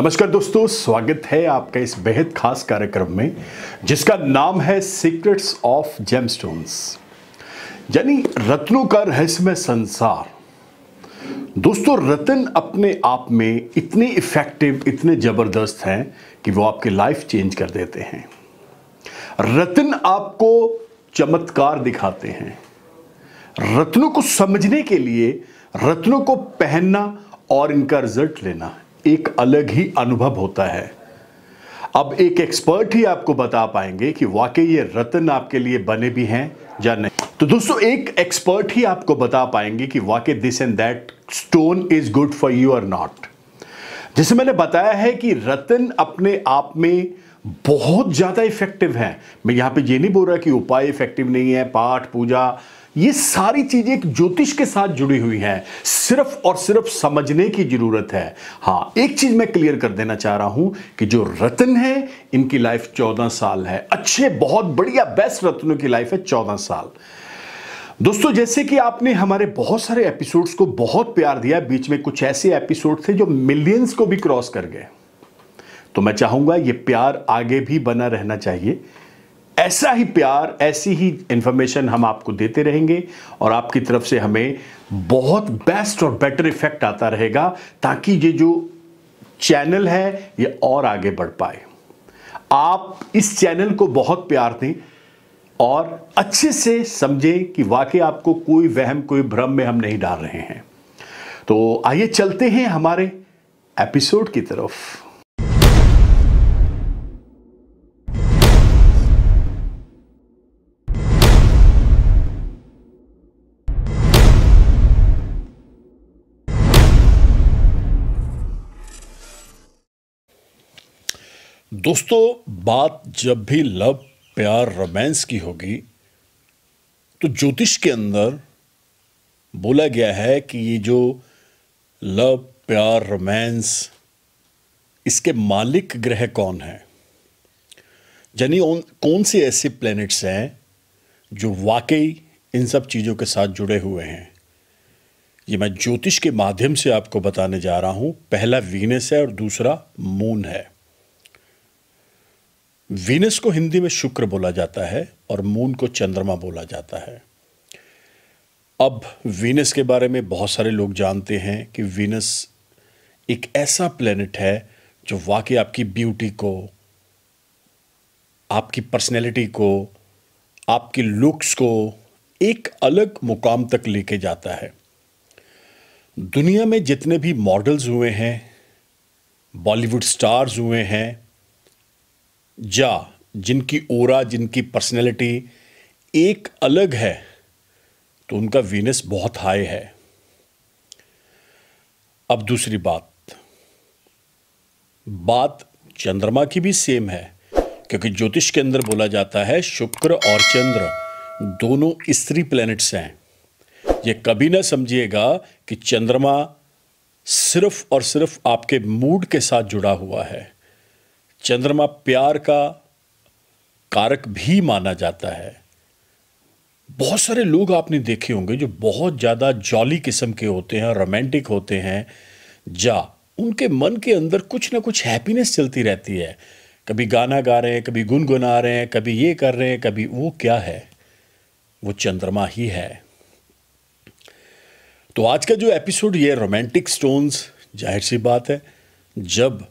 नमस्कार दोस्तों स्वागत है आपका इस बेहद खास कार्यक्रम में जिसका नाम है सीक्रेट्स ऑफ जेमस्टोन्स यानी रत्नों का रहस्यमय संसार दोस्तों रतन अपने आप में इतने इफ़ेक्टिव इतने ज़बरदस्त हैं कि वो आपकी लाइफ चेंज कर देते हैं रतन आपको चमत्कार दिखाते हैं रत्नों को समझने के लिए रत्नों को पहनना और इनका रिजल्ट लेना है एक अलग ही अनुभव होता है अब एक एक्सपर्ट ही आपको बता पाएंगे कि वाकई ये रत्न आपके लिए बने भी हैं या नहीं तो दोस्तों एक एक्सपर्ट ही आपको बता पाएंगे कि वाकई this and that stone is good for you और नॉट जैसे मैंने बताया है कि रत्न अपने आप में बहुत ज़्यादा इफेक्टिव है मैं यहां पे ये नहीं बोल रहा कि उपाय इफेक्टिव नहीं है पाठ पूजा ये सारी चीजें एक ज्योतिष के साथ जुड़ी हुई हैं सिर्फ और सिर्फ समझने की जरूरत है हाँ एक चीज मैं क्लियर कर देना चाह रहा हूं कि जो रतन है इनकी लाइफ चौदह साल है अच्छे बहुत बढ़िया बेस्ट रत्नों की लाइफ है चौदह साल दोस्तों जैसे कि आपने हमारे बहुत सारे एपिसोड्स को बहुत प्यार दिया बीच में कुछ ऐसे एपिसोड थे जो मिलियंस को भी क्रॉस कर गए तो मैं चाहूंगा ये प्यार आगे भी बना रहना चाहिए ऐसा ही प्यार ऐसी ही इंफॉर्मेशन हम आपको देते रहेंगे और आपकी तरफ से हमें बहुत बेस्ट और बेटर इफेक्ट आता रहेगा ताकि ये जो चैनल है ये और आगे बढ़ पाए आप इस चैनल को बहुत प्यार दें और अच्छे से समझें कि वाकई आपको कोई वहम कोई भ्रम में हम नहीं डाल रहे हैं तो आइए चलते हैं हमारे एपिसोड की तरफ दोस्तों बात जब भी लव प्यार रोमांस की होगी तो ज्योतिष के अंदर बोला गया है कि ये जो लव प्यार रोमांस इसके मालिक ग्रह कौन है यानी कौन से ऐसे प्लैनेट्स हैं जो वाकई इन सब चीज़ों के साथ जुड़े हुए हैं ये मैं ज्योतिष के माध्यम से आपको बताने जा रहा हूँ पहला वीनस है और दूसरा मून है वीनस को हिंदी में शुक्र बोला जाता है और मून को चंद्रमा बोला जाता है अब वीनस के बारे में बहुत सारे लोग जानते हैं कि वीनस एक ऐसा प्लेनेट है जो वाकई आपकी ब्यूटी को आपकी पर्सनैलिटी को आपकी लुक्स को एक अलग मुकाम तक लेके जाता है दुनिया में जितने भी मॉडल्स हुए हैं बॉलीवुड स्टार्स हुए हैं जा जिनकी ओरा जिनकी पर्सनैलिटी एक अलग है तो उनका वीनस बहुत हाई है अब दूसरी बात बात चंद्रमा की भी सेम है क्योंकि ज्योतिष के अंदर बोला जाता है शुक्र और चंद्र दोनों स्त्री प्लैनेट्स हैं यह कभी ना समझिएगा कि चंद्रमा सिर्फ और सिर्फ आपके मूड के साथ जुड़ा हुआ है चंद्रमा प्यार का कारक भी माना जाता है बहुत सारे लोग आपने देखे होंगे जो बहुत ज़्यादा जॉली किस्म के होते हैं रोमांटिक होते हैं जा उनके मन के अंदर कुछ ना कुछ हैप्पीनेस चलती रहती है कभी गाना गा रहे हैं कभी गुनगुना रहे हैं कभी ये कर रहे हैं कभी वो क्या है वो चंद्रमा ही है तो आज का जो एपिसोड ये रोमांटिक स्टोन्स जाहिर सी बात है जब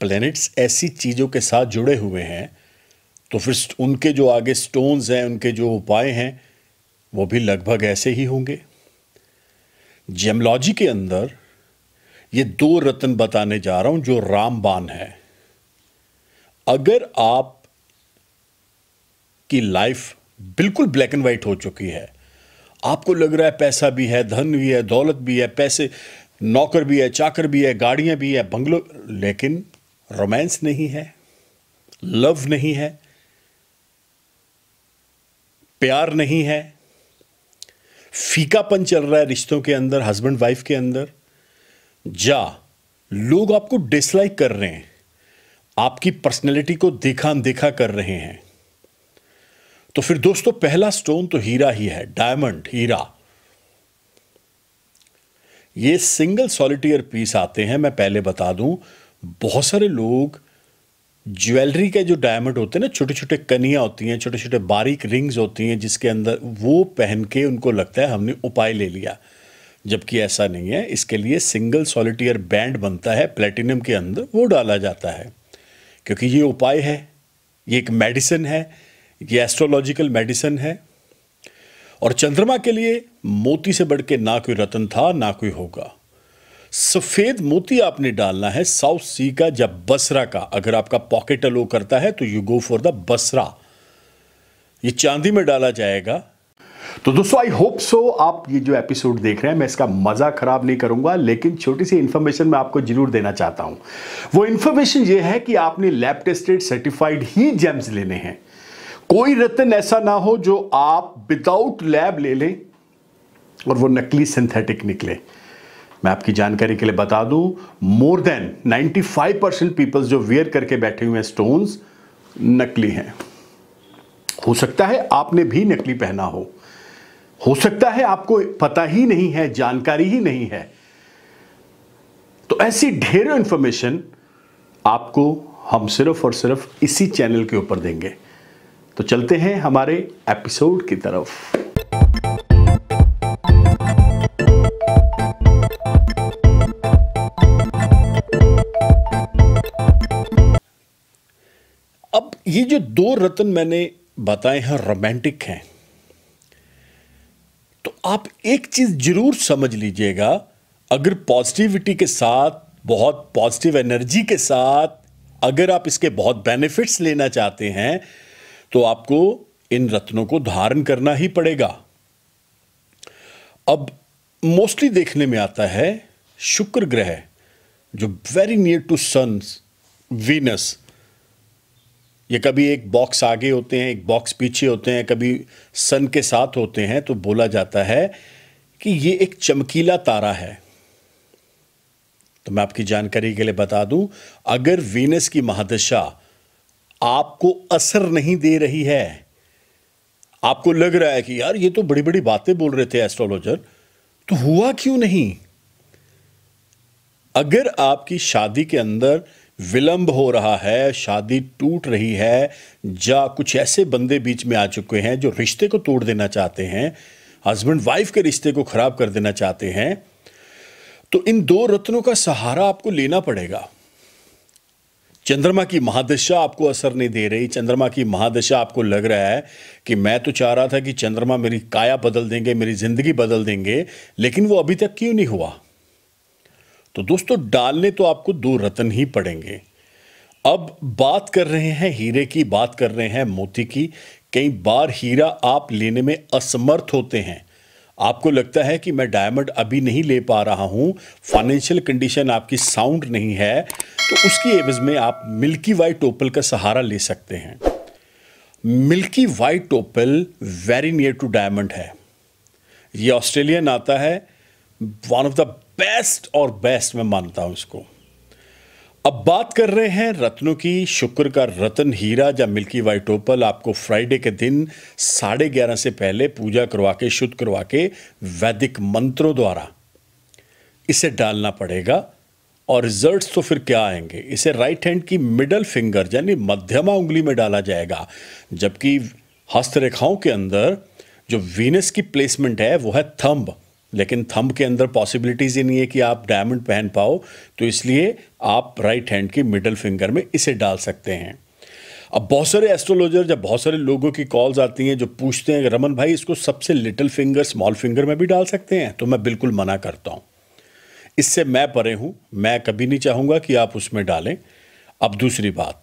प्लैनेट्स ऐसी चीज़ों के साथ जुड़े हुए हैं तो फिर उनके जो आगे स्टोन्स हैं उनके जो उपाय हैं वो भी लगभग ऐसे ही होंगे जेमलॉजी के अंदर ये दो रत्न बताने जा रहा हूँ जो रामबान है अगर आप की लाइफ बिल्कुल ब्लैक एंड वाइट हो चुकी है आपको लग रहा है पैसा भी है धन भी है दौलत भी है पैसे नौकर भी है चाकर भी है गाड़ियां भी है बंगलो लेकिन रोमांस नहीं है लव नहीं है प्यार नहीं है फीकापन चल रहा है रिश्तों के अंदर हस्बैंड वाइफ के अंदर जा लोग आपको डिसलाइक कर रहे हैं आपकी पर्सनैलिटी को देखा देखा कर रहे हैं तो फिर दोस्तों पहला स्टोन तो हीरा ही है डायमंड हीरा ये सिंगल सॉलिटियर पीस आते हैं मैं पहले बता दूं बहुत सारे लोग ज्वेलरी के जो डायमंड होते हैं ना छोटे छोटे कनियाँ होती हैं छोटे छोटे बारीक रिंग्स होती हैं जिसके अंदर वो पहन के उनको लगता है हमने उपाय ले लिया जबकि ऐसा नहीं है इसके लिए सिंगल सॉलिटियर बैंड बनता है प्लेटिनम के अंदर वो डाला जाता है क्योंकि ये उपाय है ये एक मेडिसिन है ये एस्ट्रोलॉजिकल मेडिसिन है और चंद्रमा के लिए मोती से बढ़ के ना कोई रतन था ना कोई होगा सफ़ेद मोती आपने डालना है साउथ सी का या बसरा का अगर आपका पॉकेट अलो करता है तो you go for the Basra ये चांदी में डाला जाएगा तो दोस्तों आई होप सो आप ये जो एपिसोड देख रहे हैं मैं इसका मज़ा खराब नहीं करूंगा लेकिन छोटी सी इंफॉर्मेशन मैं आपको जरूर देना चाहता हूं वो इंफॉर्मेशन ये है कि आपने लैब टेस्टेड सर्टिफाइड ही जेम्स लेने हैं कोई रतन ऐसा ना हो जो आप विदाउट लैब ले लें और वो नकली सिंथेटिक निकले मैं आपकी जानकारी के लिए बता दूं मोर देन 95 परसेंट पीपल्स जो वेयर करके बैठे हुए हैं स्टोन्स नकली हैं हो सकता है आपने भी नकली पहना हो हो सकता है आपको पता ही नहीं है जानकारी ही नहीं है तो ऐसी ढेरों इंफॉर्मेशन आपको हम सिर्फ और सिर्फ इसी चैनल के ऊपर देंगे तो चलते हैं हमारे एपिसोड की तरफ ये जो दो रत्न मैंने बताए हैं रोमांटिक हैं तो आप एक चीज जरूर समझ लीजिएगा अगर पॉजिटिविटी के साथ बहुत पॉजिटिव एनर्जी के साथ अगर आप इसके बहुत बेनिफिट्स लेना चाहते हैं तो आपको इन रत्नों को धारण करना ही पड़ेगा अब मोस्टली देखने में आता है शुक्र ग्रह जो very near to sun Venus ये कभी एक बॉक्स आगे होते हैं एक बॉक्स पीछे होते हैं कभी सन के साथ होते हैं तो बोला जाता है कि ये एक चमकीला तारा है तो मैं आपकी जानकारी के लिए बता दूं अगर वीनस की महादशा आपको असर नहीं दे रही है आपको लग रहा है कि यार ये तो बड़ी बड़ी बातें बोल रहे थे एस्ट्रोलॉजर तो हुआ क्यों नहीं अगर आपकी शादी के अंदर विलंब हो रहा है शादी टूट रही है या कुछ ऐसे बंदे बीच में आ चुके हैं जो रिश्ते को तोड़ देना चाहते हैं हस्बैंड वाइफ के रिश्ते को ख़राब कर देना चाहते हैं तो इन दो रत्नों का सहारा आपको लेना पड़ेगा चंद्रमा की महादशा आपको असर नहीं दे रही चंद्रमा की महादशा आपको लग रहा है कि मैं तो चाह रहा था कि चंद्रमा मेरी काया बदल देंगे मेरी ज़िंदगी बदल देंगे लेकिन वो अभी तक क्यों नहीं हुआ तो दोस्तों डालने तो आपको दो रतन ही पड़ेंगे अब बात कर रहे हैं हीरे की बात कर रहे हैं मोती की कई बार हीरा आप लेने में असमर्थ होते हैं आपको लगता है कि मैं डायमंड अभी नहीं ले पा रहा हूं फाइनेंशियल कंडीशन आपकी साउंड नहीं है तो उसकी एवज में आप मिल्की वाइट टोपल का सहारा ले सकते हैं मिल्की वाइट टोपल वेरी नियर टू डायमंड है ये ऑस्ट्रेलियन आता है वन ऑफ द बेस्ट और बेस्ट मैं मानता हूं इसको अब बात कर रहे हैं रत्नों की शुक्र का रतन हीरा या मिल्की वाइट ओपल आपको फ्राइडे के दिन साढ़े ग्यारह से पहले पूजा करवा के शुद्ध करवा के वैदिक मंत्रों द्वारा इसे डालना पड़ेगा और रिजल्ट्स तो फिर क्या आएंगे इसे राइट हैंड की मिडल फिंगर यानी मध्यमा उंगली में डाला जाएगा जबकि हस्तरेखाओं के अंदर जो वीनस की प्लेसमेंट है वो है थंब लेकिन थंब के अंदर पॉसिबिलिटीज़ ही नहीं है कि आप डायमंड पहन पाओ तो इसलिए आप राइट हैंड की मिडल फिंगर में इसे डाल सकते हैं अब बहुत सारे एस्ट्रोलॉजर जब बहुत सारे लोगों की कॉल्स आती हैं जो पूछते हैं रमन भाई इसको सबसे लिटिल फिंगर स्मॉल फिंगर में भी डाल सकते हैं तो मैं बिल्कुल मना करता हूँ इससे मैं परे हूँ मैं कभी नहीं चाहूँगा कि आप उसमें डालें अब दूसरी बात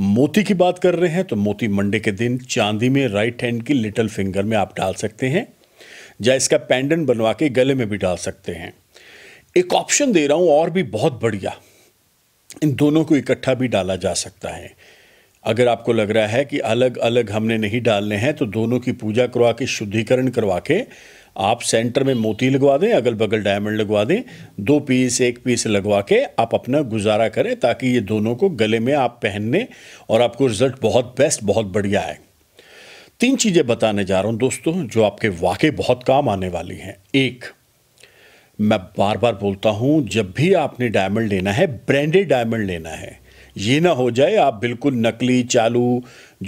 मोती की बात कर रहे हैं तो मोती मंडे के दिन चांदी में राइट हैंड की लिटिल फिंगर में आप डाल सकते हैं या इसका पैंडन बनवा के गले में भी डाल सकते हैं एक ऑप्शन दे रहा हूँ और भी बहुत बढ़िया इन दोनों को इकट्ठा भी डाला जा सकता है अगर आपको लग रहा है कि अलग अलग हमने नहीं डालने हैं तो दोनों की पूजा करवा के शुद्धिकरण करवा के आप सेंटर में मोती लगवा दें अगल बगल डायमंड लगवा दें दो पीस एक पीस लगवा के आप अपना गुजारा करें ताकि ये दोनों को गले में आप पहनने और आपको रिजल्ट बहुत बेस्ट बहुत बढ़िया आए तीन चीज़ें बताने जा रहा हूं दोस्तों जो आपके वाकई बहुत काम आने वाली हैं एक मैं बार बार बोलता हूं जब भी आपने डायमंड लेना है ब्रांडेड डायमंड लेना है ये ना हो जाए आप बिल्कुल नकली चालू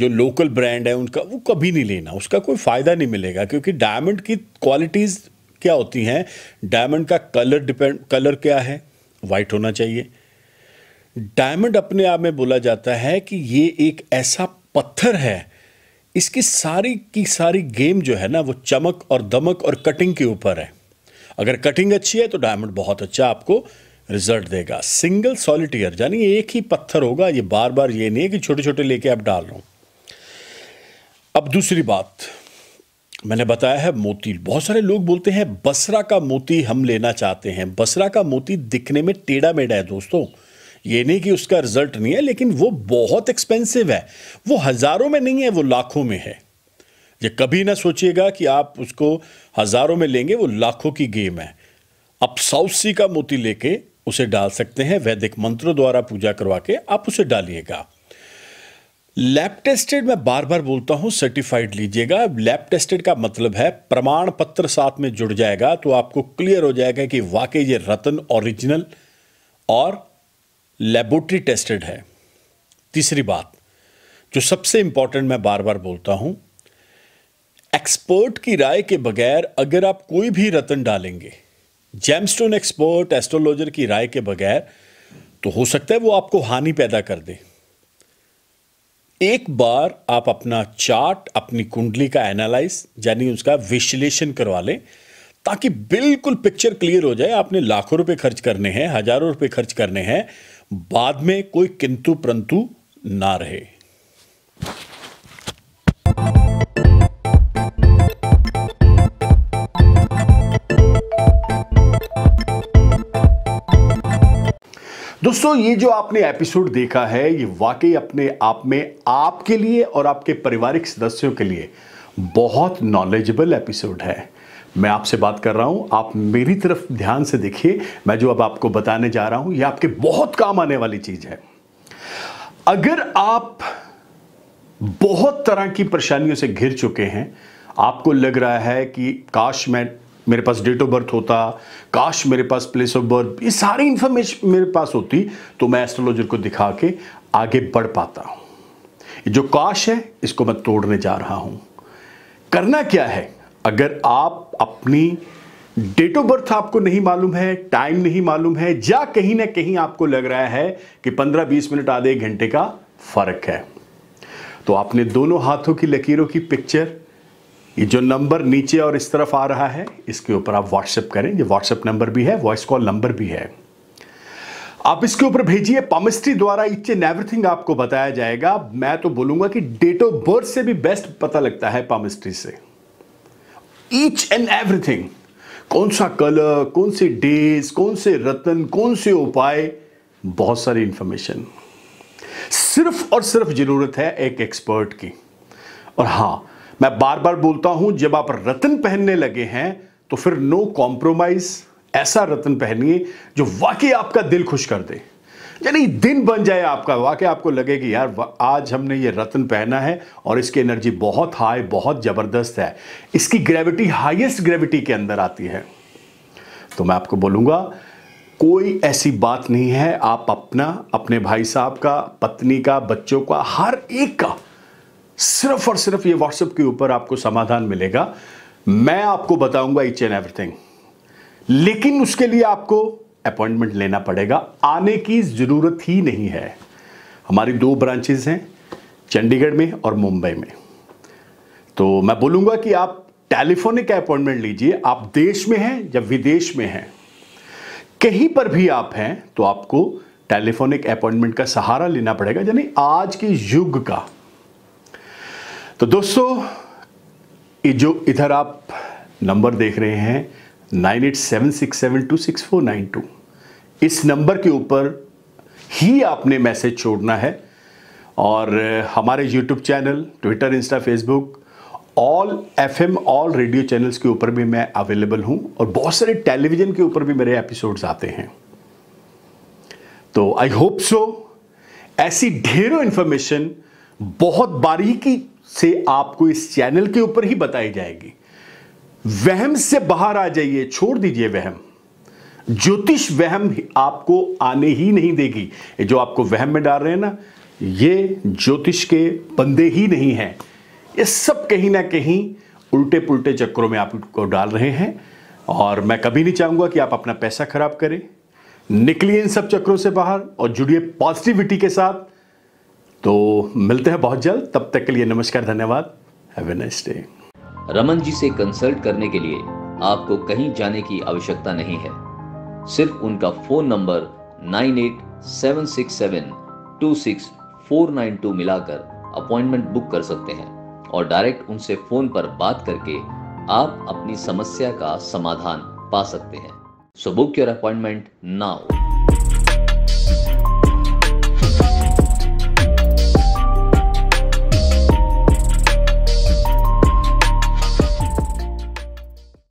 जो लोकल ब्रांड है उनका वो कभी नहीं लेना उसका कोई फ़ायदा नहीं मिलेगा क्योंकि डायमंड की क्वालिटीज़ क्या होती हैं डायमंड का कलर डिपेंड कलर क्या है वाइट होना चाहिए डायमंड अपने आप में बोला जाता है कि ये एक ऐसा पत्थर है इसकी सारी की सारी गेम जो है ना वो चमक और दमक और कटिंग के ऊपर है अगर कटिंग अच्छी है तो डायमंड बहुत अच्छा आपको रिजल्ट देगा सिंगल सॉलिटियर यानी एक ही पत्थर होगा ये बार बार ये नहीं है कि छोटे छोटे लेके आप डाल रहा अब दूसरी बात मैंने बताया है मोती बहुत सारे लोग बोलते हैं बसरा का मोती हम लेना चाहते हैं बसरा का मोती दिखने में टेढ़ा मेढ़ा है दोस्तों ये नहीं कि उसका रिजल्ट नहीं है लेकिन वो बहुत एक्सपेंसिव है वो हज़ारों में नहीं है वो लाखों में है ये कभी ना सोचिएगा कि आप उसको हज़ारों में लेंगे वो लाखों की गेम है आप साउसी का मोती लेके उसे डाल सकते हैं वैदिक मंत्रों द्वारा पूजा करवा के आप उसे डालिएगा लैब टेस्टेड मैं बार बार बोलता हूं सर्टिफाइड लीजिएगा लैब टेस्टेड का मतलब है प्रमाण पत्र साथ में जुड़ जाएगा तो आपको क्लियर हो जाएगा कि वाकई ये रतन ओरिजिनल और लेबोरेटरी टेस्टेड है तीसरी बात जो सबसे इंपॉर्टेंट मैं बार बार बोलता हूं एक्सपर्ट की राय के बगैर अगर आप कोई भी रतन डालेंगे जेमस्टोन एक्सपर्ट एस्ट्रोलॉजर की राय के बगैर तो हो सकता है वो आपको हानि पैदा कर दे एक बार आप अपना चार्ट अपनी कुंडली का एनालाइज यानी उसका विश्लेषण करवा लें ताकि बिल्कुल पिक्चर क्लियर हो जाए आपने लाखों रुपए खर्च करने हैं हजारों रुपए खर्च करने हैं बाद में कोई किंतु परंतु ना रहे दोस्तों ये जो आपने एपिसोड देखा है ये वाकई अपने आप में आपके लिए और आपके पारिवारिक सदस्यों के लिए बहुत नॉलेजेबल एपिसोड है मैं आपसे बात कर रहा हूं आप मेरी तरफ ध्यान से देखिए मैं जो अब आपको बताने जा रहा हूं ये आपके बहुत काम आने वाली चीज़ है अगर आप बहुत तरह की परेशानियों से घिर चुके हैं आपको लग रहा है कि काश मैं मेरे पास डेट ऑफ बर्थ होता काश मेरे पास प्लेस ऑफ बर्थ ये सारी इंफॉर्मेशन मेरे पास होती तो मैं एस्ट्रोलॉजर को दिखा के आगे बढ़ पाता हूं जो काश है इसको मैं तोड़ने जा रहा हूं करना क्या है अगर आप अपनी डेट ऑफ बर्थ आपको नहीं मालूम है टाइम नहीं मालूम है या कहीं ना कहीं आपको लग रहा है कि 15-20 मिनट आधे एक घंटे का फर्क है तो आपने दोनों हाथों की लकीरों की पिक्चर ये जो नंबर नीचे और इस तरफ आ रहा है इसके ऊपर आप व्हाट्सएप करें ये व्हाट्सएप नंबर भी है वॉइस कॉल नंबर भी है आप इसके ऊपर भेजिए पामिस्ट्री द्वारा इच एन एवरीथिंग आपको बताया जाएगा मैं तो बोलूंगा कि डेट ऑफ बर्थ से भी बेस्ट पता लगता है पामिस्ट्री से ईच एंड एवरीथिंग कौन सा कलर कौन से डेज कौन से रतन कौन से उपाय बहुत सारी इंफॉर्मेशन सिर्फ और सिर्फ जरूरत है एक एक्सपर्ट की और हां मैं बार बार बोलता हूं जब आप रतन पहनने लगे हैं तो फिर नो कॉम्प्रोमाइज ऐसा रतन पहनिए जो वाकई आपका दिल खुश कर दे यानी दिन बन जाए आपका वाकई आपको लगे कि यार आज हमने ये रत्न पहना है और इसकी एनर्जी बहुत हाई बहुत ज़बरदस्त है इसकी ग्रेविटी हाईएस्ट ग्रेविटी के अंदर आती है तो मैं आपको बोलूंगा कोई ऐसी बात नहीं है आप अपना अपने भाई साहब का पत्नी का बच्चों का हर एक का सिर्फ और सिर्फ ये व्हाट्सएप के ऊपर आपको समाधान मिलेगा मैं आपको बताऊंगा ईच एंड एवरीथिंग लेकिन उसके लिए आपको अपॉइंटमेंट लेना पड़ेगा आने की ज़रूरत ही नहीं है हमारी दो ब्रांचेस हैं चंडीगढ़ में और मुंबई में तो मैं बोलूंगा कि आप टेलीफोनिक अपॉइंटमेंट लीजिए आप देश में हैं या विदेश में हैं कहीं पर भी आप हैं तो आपको टेलीफोनिक अपॉइंटमेंट का सहारा लेना पड़ेगा यानी आज के युग का तो दोस्तों ये जो इधर आप नंबर देख रहे हैं nine eight seven six seven two six four nine two इस नंबर के ऊपर ही आपने मैसेज छोड़ना है और हमारे YouTube channel Twitter Insta Facebook all M all radio channels के ऊपर भी मैं अवेलेबल हूं और बहुत सारे टेलीविज़न के ऊपर भी मेरे एपिसोड्स आते हैं तो आई होप सो ऐसी ढेरों इंफॉर्मेशन बहुत बारीकी से आपको इस चैनल के ऊपर ही बताई जाएगी वहम से बाहर आ जाइए छोड़ दीजिए वहम ज्योतिष वहम आपको आने ही नहीं देगी जो आपको वहम में डाल रहे हैं ना ये ज्योतिष के बंदे ही नहीं हैं ये सब कहीं ना कहीं उल्टे पुल्टे चक्रों में आपको डाल रहे हैं और मैं कभी नहीं चाहूंगा कि आप अपना पैसा खराब करें निकलिए इन सब चक्रों से बाहर और जुड़िए पॉजिटिविटी के साथ तो मिलते हैं बहुत जल्द तब तक के लिए नमस्कार धन्यवाद have nice day Raman ji से कंसल्ट करने के लिए आपको कहीं जाने की आवश्यकता नहीं है सिर्फ उनका फोन नंबर 9876726492 मिलाकर अपॉइंटमेंट बुक कर सकते हैं और डायरेक्ट उनसे फोन पर बात करके आप अपनी समस्या का समाधान पा सकते हैं so book your appointment now